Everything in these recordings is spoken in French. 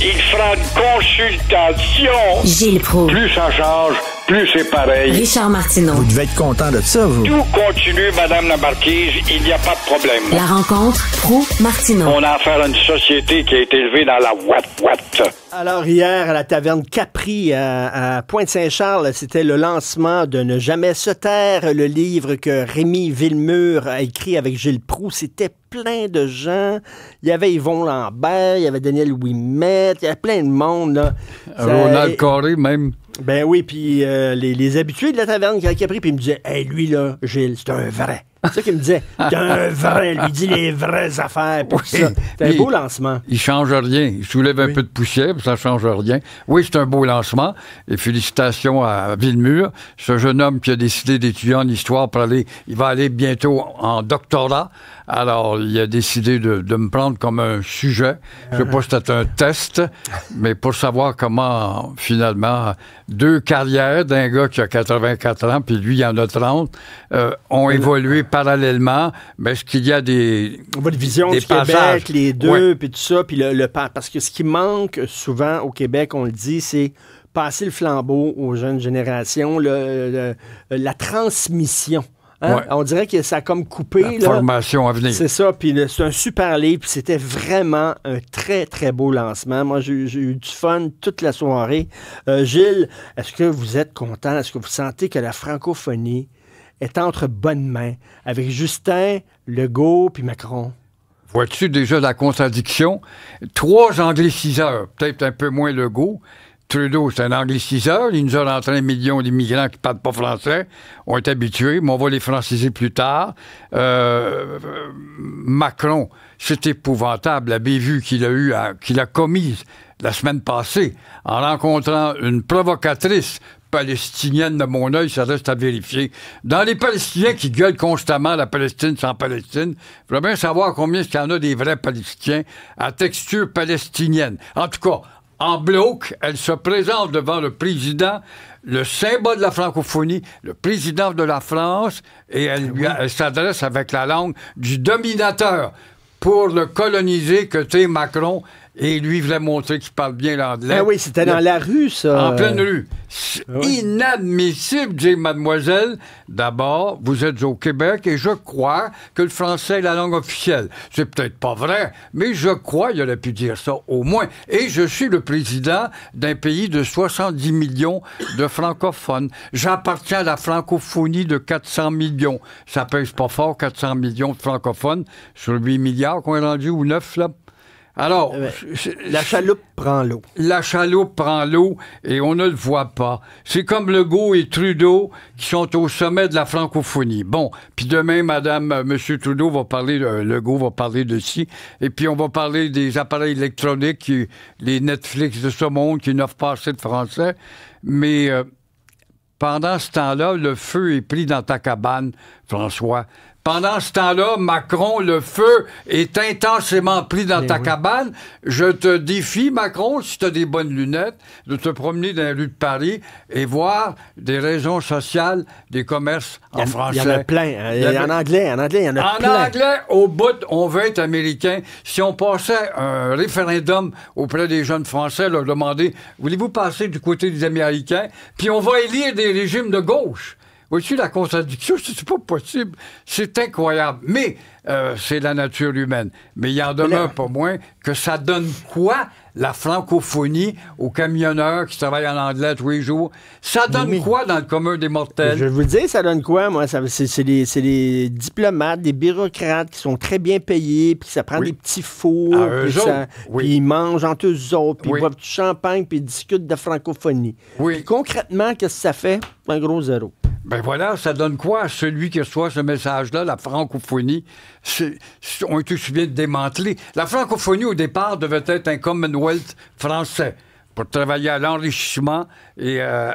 Il fera une consultation. Plus ça change, plus c'est pareil. Richard Martineau. Vous devez être content de ça, vous. Tout continue, Madame la Marquise, il n'y a pas de problème. La rencontre pro martineau On a affaire à une société qui a été élevée dans la ouate-ouate. Alors, hier, à la taverne Capri, à, Pointe-Saint-Charles, c'était le lancement de Ne jamais se taire, le livre que Rémi Villemur a écrit avec Gilles Proux. C'était plein de gens. Il y avait Yvon Lambert, il y avait Daniel Ouimet, il y avait plein de monde. Là. Ronald Coré, même. Ben oui, puis euh, les, les, habitués de la taverne, qui a pris, puis ils me disaient, hey, lui, là, Gilles, c'est un vrai. C'est ça qu'il me disait. un vrai, lui dit les vraies affaires. C'est un beau lancement. Il change rien. Il soulève un peu de poussière, ça change rien. Oui, c'est un beau lancement. Et félicitations à Villemur, ce jeune homme qui a décidé d'étudier en histoire pour aller. Il va aller bientôt en doctorat. Alors, il a décidé de, me prendre comme un sujet. Je sais pas si c'était un test, mais pour savoir comment, finalement, deux carrières d'un gars qui a 84 ans, puis lui, il en a 30, euh, ont évolué parallèlement, est-ce ben, qu'il y a des. On vision les du Québec, les deux, puis tout ça, puis le, Parce que ce qui manque souvent au Québec, on le dit, c'est passer le flambeau aux jeunes générations, la transmission. Hein? On dirait que ça a comme coupé. La là. formation à venir. C'est ça. Puis c'est un super livre. Puis c'était vraiment un très, très beau lancement. Moi, j'ai eu du fun toute la soirée. Euh, Gilles, est-ce que vous êtes content? Est-ce que vous sentez que la francophonie est entre bonnes mains avec Justin, Legault puis Macron. Vois-tu déjà la contradiction? Trois angliciseurs, peut-être un peu moins Legault. Trudeau, c'est un angliciseur. Il nous a rentré un million d'immigrants qui ne parlent pas français. On est habitués, mais on va les franciser plus tard. Euh, Macron, c'est épouvantable, la bévue qu'il a, eu hein, qu'il a commise la semaine passée en rencontrant une provocatrice palestinienne, de mon œil, ça reste à vérifier. Dans les Palestiniens qui gueulent constamment la Palestine sans Palestine, il voudrais bien savoir combien il y en a des vrais Palestiniens à texture palestinienne. En tout cas, en bloc, elle se présente devant le président, le symbole de la francophonie, le président de la France, et elle, eh s'adresse avec la langue du dominateur pour le coloniser que c'est Macron et lui, voulait montrer qu'il parle bien l'anglais. Ah oui, c'était dans la rue, ça. En pleine rue. Ah inadmissible, dit mademoiselle. D'abord, vous êtes au Québec et je crois que le français est la langue officielle. C'est peut-être pas vrai, mais je crois, qu'il aurait pu dire ça au moins. Et je suis le président d'un pays de 70 millions de francophones. J'appartiens à la francophonie de 400 millions. Ça pèse pas fort, 400 millions de francophones sur 8 milliards qu'on est rendu ou 9, là. Alors, la chaloupe prend l'eau. La chaloupe prend l'eau et on ne le voit pas. C'est comme Legault et Trudeau qui sont au sommet de la francophonie. Bon, puis demain, Madame, euh, Monsieur Trudeau va parler, euh, Legault va parler de ci, et puis on va parler des appareils électroniques, les Netflix de ce monde qui n'offrent pas assez de français. Mais euh, pendant ce temps-là, le feu est pris dans ta cabane, François, pendant ce temps-là, Macron, le feu est intensément pris dans eh ta cabane. Je te défie, Macron, si tu as des bonnes lunettes, de te promener dans la rue de Paris et voir des raisons sociales des commerces en français. Il y en a plein. en anglais, en anglais, il y en a plein. En anglais, au bout, on veut être américain. Si on passait un référendum auprès des jeunes français, leur demander, voulez-vous passer du côté des Américains? Puis on va élire des régimes de gauche. Voici la contradiction, c'est pas possible. C'est incroyable. Mais euh, c'est la nature humaine. Mais il y en demeure pas moins que ça donne quoi la francophonie aux camionneurs qui travaillent en anglais tous les jours? Ça donne quoi dans le commun des mortels? Je vais vous dire, ça donne quoi, moi? C'est les, diplomates, des bureaucrates qui sont très bien payés, puis ça prend des petits fours, ah, puis, ils mangent entre eux autres, puis ils boivent du champagne, puis ils discutent de francophonie. Puis concrètement, qu'est-ce que ça fait? Un gros zéro. Ben voilà, ça donne quoi à celui qui reçoit ce message-là, la francophonie? C'est, on est aussi bien démantelé. La francophonie, au départ, devait être un Commonwealth français pour travailler à l'enrichissement et euh,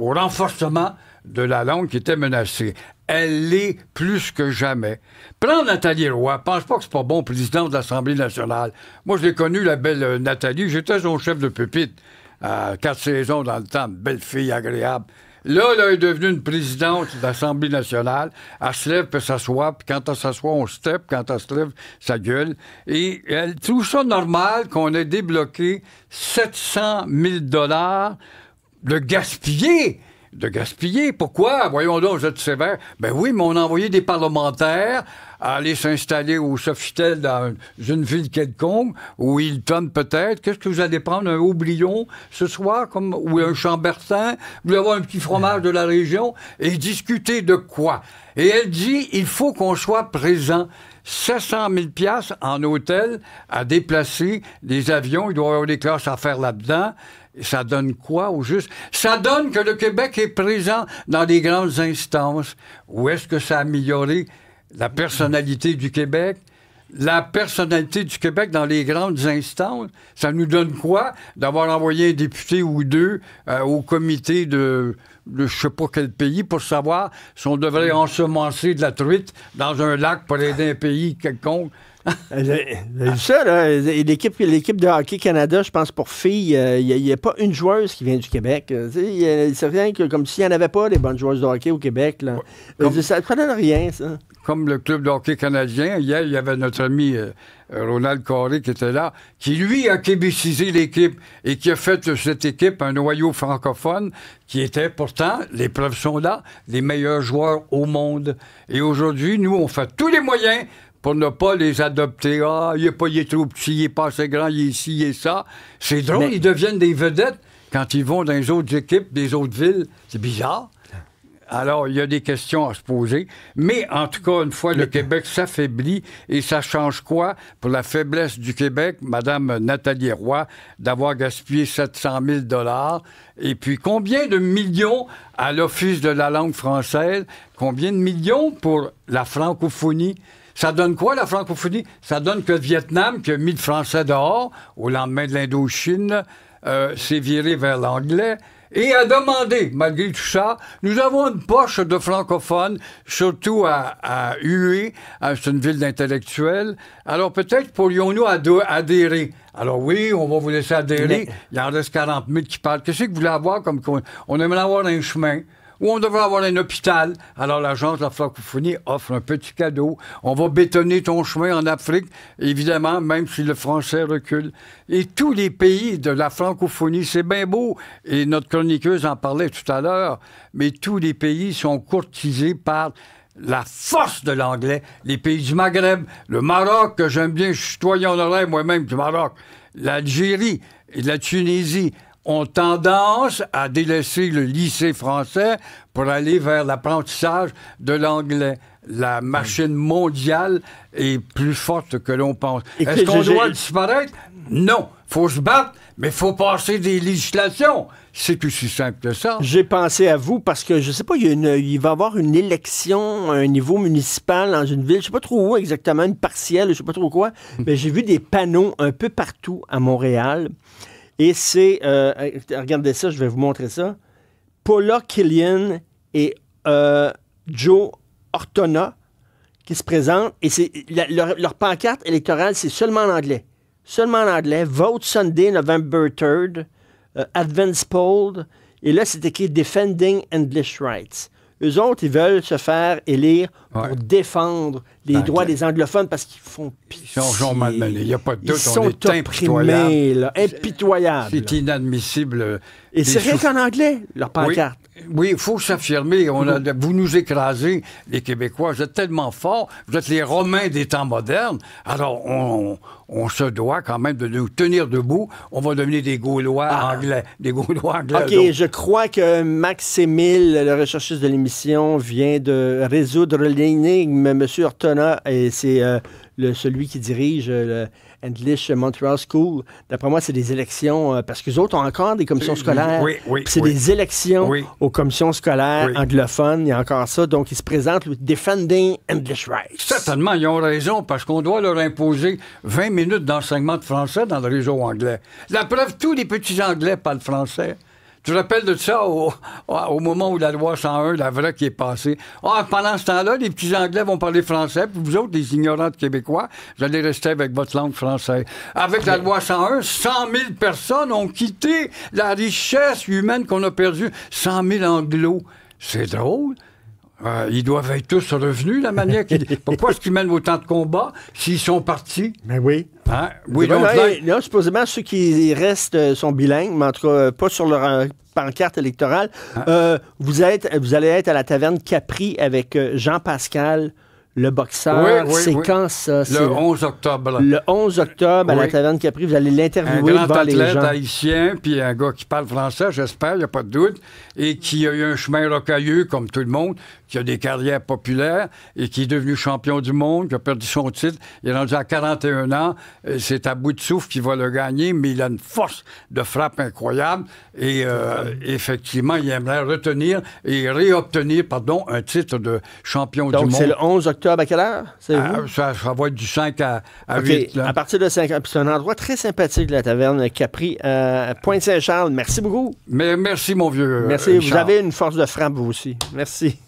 au renforcement de la langue qui était menacée. Elle l'est plus que jamais. Prends Nathalie Roy. Pense pas que c'est pas bon président de l'Assemblée nationale. Moi, je l'ai connue, la belle euh, Nathalie. J'étais son chef de pupitre à euh, quatre saisons dans le temps. Belle fille agréable. Là, elle est devenue une présidente de l'Assemblée nationale. Elle se lève, puis s'assoit. Puis quand elle s'assoit, on step. Quand elle se lève, ça gueule. Et elle trouve ça normal qu'on ait débloqué 700 000 de gaspiller de gaspiller. Pourquoi? Voyons donc, vous êtes sévère. Ben oui, mais on a envoyé des parlementaires à aller s'installer au Sofitel dans une ville quelconque, où ou tombe peut-être, qu'est-ce que vous allez prendre? Un Oublion ce soir, comme, ou un Chambertin? Vous voulez avoir un petit fromage de la région? Et discuter de quoi? Et elle dit, il faut qu'on soit présent. 700 000 piastres en hôtel à déplacer les avions. Il doit y avoir des classes à faire là-dedans. Ça donne quoi au juste? Ça donne que le Québec est présent dans les grandes instances. Où est-ce que ça a amélioré la personnalité du Québec, la personnalité du Québec dans les grandes instances, ça nous donne quoi d'avoir envoyé un député ou deux euh, au comité de, je ne sais pas quel pays pour savoir si on devrait ensemencer de la truite dans un lac pour aider un pays quelconque? Euh, euh, euh, l'équipe, l'équipe de hockey Canada, je pense, pour filles, il n'y a, pas une joueuse qui vient du Québec. C'est rien que comme s'il n'y en avait pas les bonnes joueuses de hockey au Québec. ça ne prenait rien, ça. Comme le club de hockey canadien, hier, il y avait notre ami Ronald Coré qui était là, qui lui a québécisé l'équipe et qui a fait de cette équipe un noyau francophone qui était pourtant, les preuves sont là, les meilleurs joueurs au monde. Et aujourd'hui, nous, on fait tous les moyens pour ne pas les adopter. Ah, il est, pas, il est trop petit, il est pas assez grand, il est ici, il est ça. C'est drôle, ils deviennent des vedettes quand ils vont dans les autres équipes, des autres villes. C'est bizarre. Alors, il y a des questions à se poser. Mais en tout cas, une fois, le Québec s'affaiblit et ça change quoi pour la faiblesse du Québec, Madame Nathalie Roy, d'avoir gaspillé 700 000 dollars et puis combien de millions à l'Office de la langue française, combien de millions pour la francophonie ça donne quoi, la francophonie? Ça donne que le Vietnam, qui a mis le français dehors au lendemain de l'Indochine, euh, s'est viré vers l'anglais et a demandé, malgré tout ça, nous avons une poche de francophones, surtout à, à Hué, hein, c'est une ville d'intellectuels. Alors peut-être pourrions-nous adhérer. Alors oui, on va vous laisser adhérer. Il en reste 40 000 qui parlent. Qu'est-ce que vous voulez avoir comme... On aimerait avoir un chemin où on devrait avoir un hôpital. Alors l'Agence de la francophonie offre un petit cadeau. On va bétonner ton chemin en Afrique, évidemment, même si le français recule. Et tous les pays de la francophonie, c'est bien beau, et notre chroniqueuse en parlait tout à l'heure, mais tous les pays sont courtisés par la force de l'anglais, les pays du Maghreb, le Maroc, que j'aime bien, je suis moi-même du Maroc, l'Algérie et la Tunisie ont tendance à délaisser le lycée français pour aller vers l'apprentissage de l'anglais. La machine mondiale est plus forte que l'on pense. Est-ce qu'on doit disparaître? Non. Faut se battre, mais faut passer des législations. C'est aussi simple que ça. J'ai pensé à vous parce que je sais pas, il, y a il va y avoir une élection à un niveau municipal dans une ville, je sais pas trop où exactement, une partielle, je sais pas trop quoi, hmm. mais j'ai vu des panneaux un peu partout à Montréal. Et c'est, euh, regardez ça, je vais vous montrer ça. Paula Killian et euh, Joe Ortona qui se présentent. Et c'est leur, pancarte électorale, c'est seulement en anglais. Seulement en anglais. Vote Sunday, November 3rd. Euh, advance Poll. Et là, c'est écrit Defending English Rights. Eux autres, ils veulent se faire élire pour défendre les droits des anglophones parce qu'ils font pitié. Ils sont Il n'y a pas de doute. Ils sont impitoyables. C'est inadmissible. Et c'est rien qu'en anglais, leur pancarte. Oui, il faut s'affirmer. vous nous écrasez, les Québécois. Vous êtes tellement forts. Vous êtes les Romains des temps modernes. Alors, on, se doit quand même de nous tenir debout. On va devenir des Gaulois ah. anglais. Des Gaulois anglais. OK, je crois que Max Émile, le recherchiste de l'émission, vient de résoudre l'énigme, M. Horton et c'est euh, celui qui dirige l'English le English Montreal School. D'après moi, c'est des élections, euh, parce que autres ont encore des commissions euh, scolaires. Oui, oui, c'est des élections aux commissions scolaires anglophones, il y a encore ça. Donc, ils se présentent le Defending English Rights. Certainement, ils ont raison, parce qu'on doit leur imposer 20 minutes d'enseignement de français dans le réseau anglais. La preuve, tous les petits anglais parlent français. Tu te rappelles de ça au, moment où la loi 101, la vraie qui est passée? Ah, pendant ce temps-là, les petits Anglais vont parler français, puis vous autres, les ignorants québécois, vous allez rester avec votre langue française. Avec la loi 101, 100 000 personnes ont quitté la richesse humaine qu'on a perdue. 100 000 Anglos. C'est drôle. Euh, ils doivent être tous revenus, la manière qu'ils... Pourquoi est-ce qu'ils mènent autant de combats s'ils sont partis? Mais ben oui. Hein? Ben là, supposément, ceux qui restent euh, sont bilingues, mais en tout cas, pas sur leur euh, pancarte électorale. Ah. vous, vous allez être à la taverne Capri avec Jean Pascal le boxeur. c'est quand ça? Le 11 octobre. Le 11 octobre, à la Taverne Capri, vous allez l'interviewer devant les gens. haïtien, puis un gars qui parle français, j'espère, il n'y a pas de doute, et qui a eu un chemin rocailleux, comme tout le monde, qui a des carrières populaires, et qui est devenu champion du monde, qui a perdu son titre. Il est rendu à 41 ans. C'est à bout de souffle qu'il va le gagner, mais il a une force de frappe incroyable. Et euh, effectivement, il aimerait retenir et réobtenir, pardon, un titre de champion du monde. Donc, c'est le 11 octobre octobre, à quelle heure? Ah, ça, ça, va être du 5 à, à 8. À partir de 5 C'est un endroit très sympathique, la taverne Capri, pris euh, Pointe-Saint-Charles. Merci beaucoup. Mais merci, mon vieux. Merci. Vous avez une force de frappe, vous aussi. Merci.